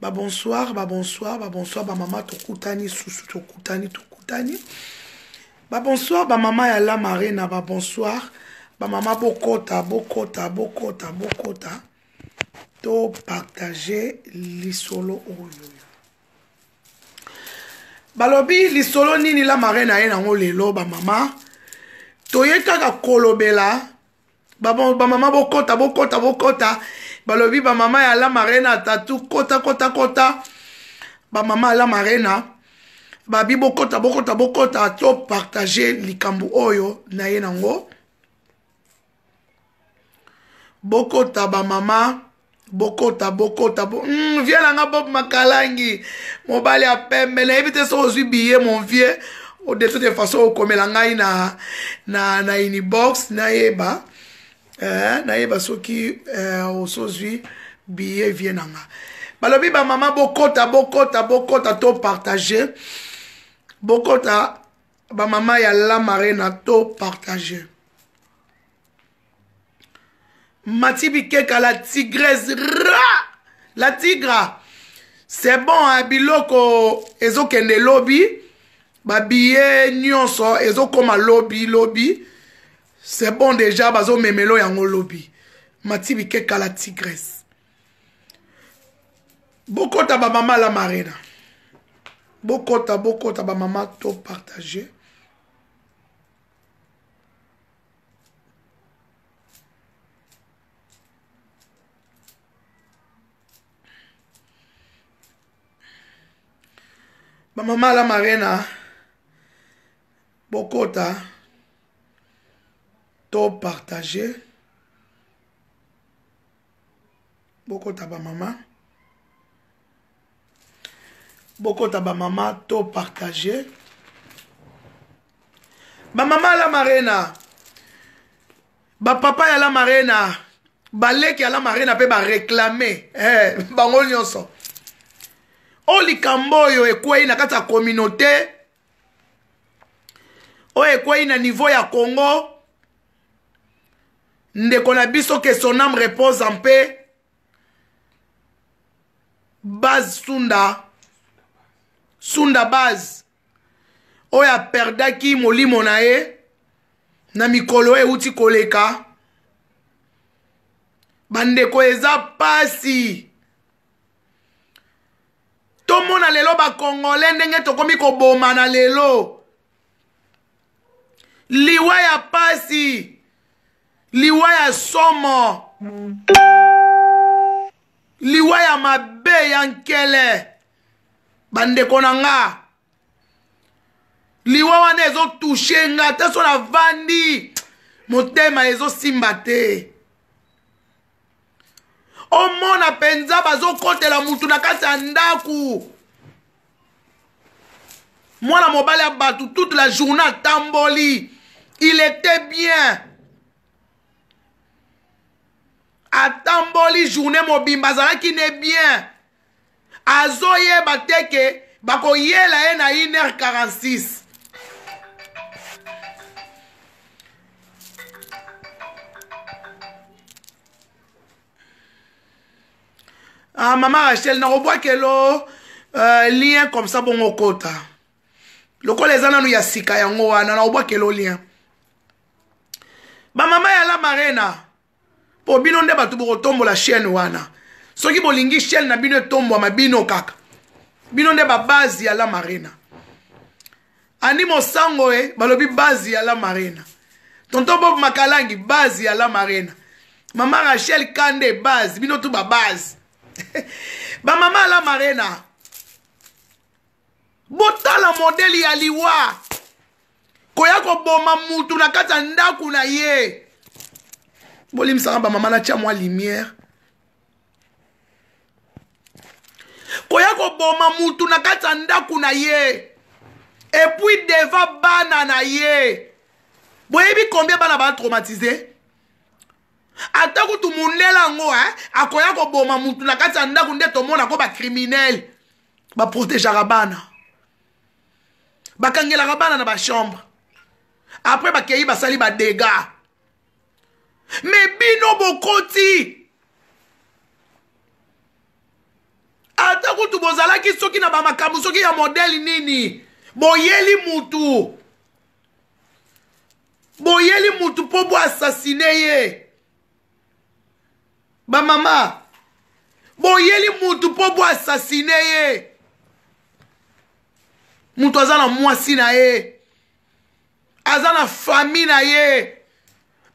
babonsoir babonsoir babonsoir bamama tokutani susu tokutani tokutani babonsoir bamama ya la marena babonsoir bamama bokota bokota bokota bokota topartage lisolo oyo balobi lisolo nini la marena ye nango lelo bamama toye kaka kolobela bamama bokota bokota bokota balobi bamama ya la marena tatu kota kota kota bamama ya la marena babi bokota bokota bokota to partage likambo oyo na ye nango bokota bamama bokota bokota bo... mm, vie nanga bob makalangi mobali ya pembe nayebi te so ozwi biye mon vie de toute façon okomela ngai na, na, na unibox nayeba Eh, nayeba soki eh, osozwi billet vie na nga balobi bamama bokɔta bokɔta bokɔta to partage bokɔta bamama ya lamarena to partage matibi keka la tigresse ra la tigre c'est bon hein, biloko ezokende lobi babille nyonso ezokoma lobi lobi c'est bon déjà bazomemela yango lobi matibi kekala tigresse bokɔta bamama la marina bokɔta bokɔta bamama to partage bamama la marina bokɔta topartage bokota bamama bokota bamama topartage bamama ya lamarena bapapa ya lamarena baleki ya lamarena mpe bareklame eh, bango nyonso oyo likambo oyo ekwei na kati ya kominauté oyo ekwei na niveau ya congo ndeko na biso ke son âme repose en paix base sunda sunda base oyo aperdaki molimo na ye na mikolo euti koleka bandeko eza pasi tomona lelo bakongole ndenge tokomi koboma na lelo liwa ya pasi liwa ya somo liwa ya mabe ya nkele bandeko na nga liwa wana ezotushe nga te so navandi motema ezosimba te omona mpenza bazokotela mutu na kati ya ndako mwana mobali ya bato toute la journée atamboli il était bien atamboli journée mobimba azalaki ne bien azoyeba te ke bakoyela ye na 1h46 ah, mama rachel nakobwakelo uh, lien comme ça bongo okota lokola eza nanu ya sika yango wana nakobwakelo lien bamama ya la marena mpo bino nde bato bokotombola chaîne wana soki bolingi chaîne na bino etombwama bino kaka bino nde babazi ya la marina andi mosango e balobi bazi ya la marina tonton bob makalangi bazi ya la marina mama rachel kande bazi bino tu babazi bamama ya la marina botala modele ya liwa koya koboma mutu na kati ya ndako na ye bolimisaka bamama natya mwa lumière koya koboma mutu na kati ya ndako na ye epui deva bana na ye boyebi combien bana batraumatize ata kutu mondele yango eh? akoya koboma mutu na kati ya ndako nde tomonako bakriminele baprotegeaka bana bakangelaka bana na bachambre apres bakei basali badega me bino bokoti ata kutu bozalaki soki na bamakambo soki ya modele nini boyeli mutu boyeli mutu mpo boasasine ye bamama boyeli mutu mpo boasasine ye mutu aza na mwasi na ye aza na fami na ye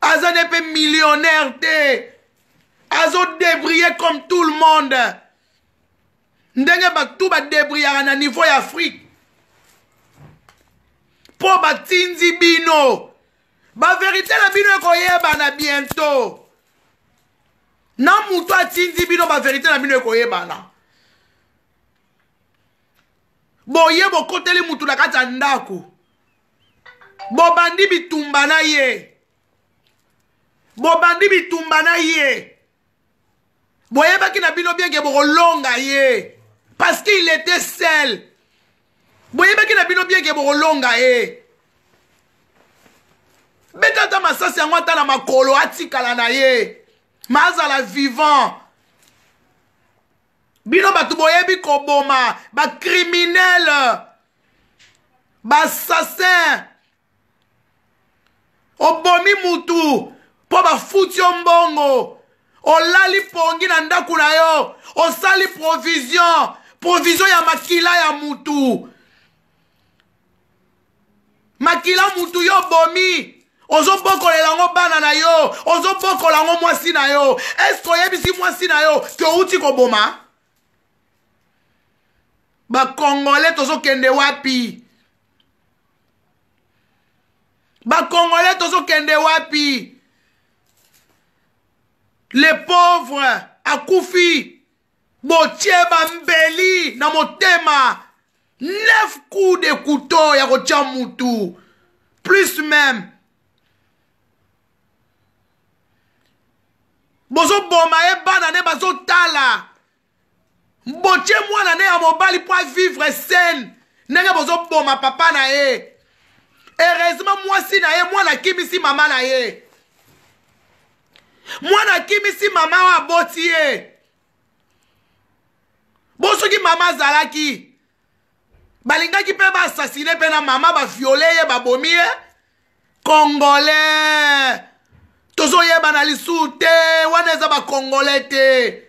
aza ne mpe millionnaire te azodebrie comme tout le monde ndenge bato badebriaka na niveau ya afrike mpo batindi bino baverité na bino ekoyebana biento na motu atindi bino baverité na bino ekoyebana boye bokoteli motu na kati ya ndako bobandi bitumba na ye bobandi bitumba na ye boyebaki na bino bienge bokolonga ye parce qu'il était seul boyebaki na bino bienge bokolonga ye beta ata masasi yango ata na makolo atikala na ye ma azala vivant bino bato boyebi koboma bakriminele basassin obomi mutu mpo bafuti yo mbongo olali pongi na ndako na yo osali provision provision ya makila ya mutu makila mutu yo bomi ozobokolela yango bana na yo ozobokola yango mwasi na yo eske oyebisi mwasi na yo ke outi koboma bakongole tozokende wapi bakongole tozokende wapi les pauvres akufi botie bambeli na motema neuf coups de couteau ya kotia mutu plus même bozoboma ye bana nde bazotala botie mwana nde ya mobali mpo avivre sene ndenge bozoboma papa na ye heureusement mwasi na ye mwana akimisi mama na ye mwana akimisi mama oyo aboti ye bo soki mama azalaki balingaki mpe baasasine mpe na mama baviole ye babomi ye congolais tozoyeba na lisu te wana eza bacongolais te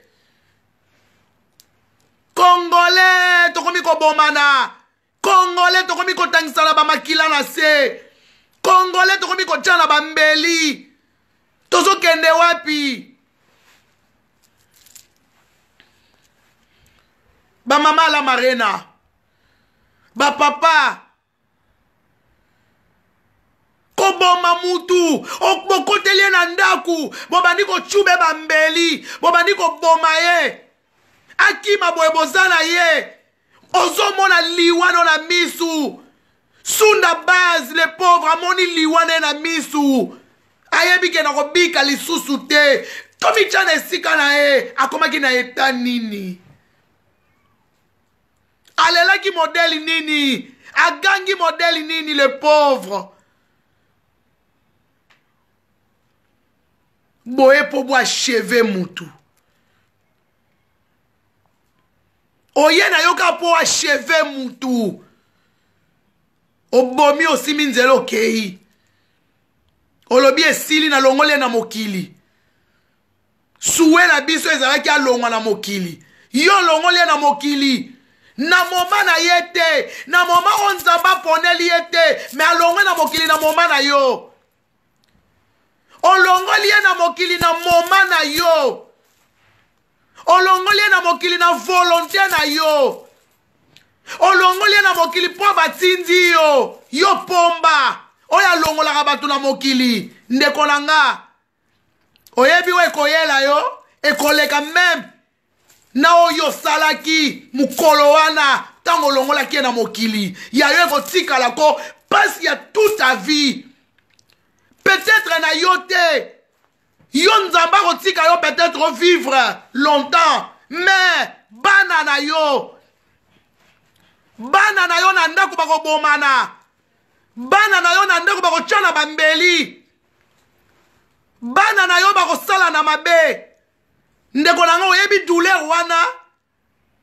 congolais tokomi kobomana congolais tokomi kotangisana bamakila na se congolais tokomi kotia na bambeli tozokende wapi bamama la marena bapapa koboma mutu bokoteli ye na ndaku bobandi kocube bambeli bobandi koboma ye akima boye boza na ye ozomona liwano na misu sunda base le pauvre amoni liwana ye na misu ayebi ke na kobika lisusu te tomitya na esika na ye akomaki na eta nini alelaki modele nini agangi modele nini le pauvre boye mpo bw acheve motu oye nayoka mpo acheve motu obomi osimi nzela okei okay. olobi esili nalongoli ye na mokili suwe na biso ezalaki alongwa na mokili yo longoli ye na mokili na moma na ye te na moma oyo nzambe aponeli ye te me alongwe na mokili na moma na yo olongoli ye na mokili na moma na yo olongoli ye na mokili na volonté na yo olongoli ye na mokili mpo batindi yo yo pomba oyo alongolaka bato na mokili ndeko na nga oyebi oyo ekoyela yo ekoleka meme na oyo osalaki mokolo wana ntango olongolaki ye na mokili yayo ekotikalako pasi ya toute ta vie peut-être na yo te yo nzambe akotika yo peut-être ovivre longtemps mais bana na yo bana na yo na ndako bakobomana bana na yo na ndeko bakotya na bambeli bana na yo bakosala na mabe ndeko na yango oyebi douleur wana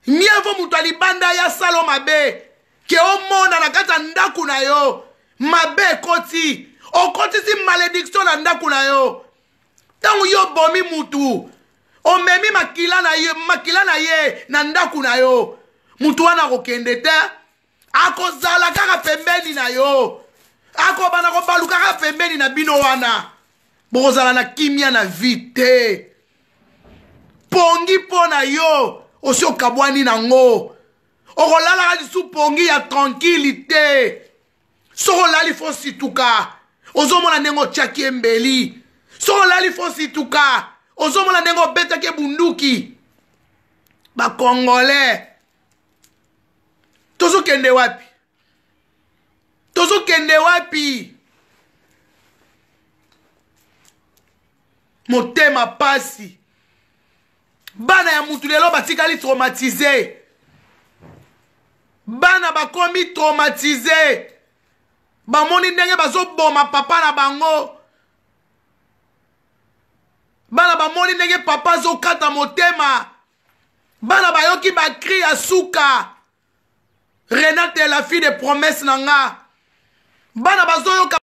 mievo moto ya libanda ya salo mabe ke omona na kati ya ndako na yo mabe ekoti okotisi malédiction na ndako na yo ntango yo bomi mutu omemi makila na ye, makila na ye na ndako na yo mutu wana akokende te akozala kaka pembeni na yo akobana kobaluka kaka pembeni na bino wana bokozala na kimia na vi te pongi mpo na yo osi okabwani nango okolalaka lisu pongi ya tranquille te soki olali fo situka ozomona ndenge otyaki embeli soki olali fo situka ozomona ndenge obetaki ebunduki bakongole tozokende wapi tozokende wapi motema pasi bana ya mutu lelo batikali traumatize bana bakomi traumatize bamoni ndenge bazoboma papa na bango bana bamoni ndenge papa azokata motema bana bayoki bakri ya suka renate la fille de promesse na nga bana bazoyoka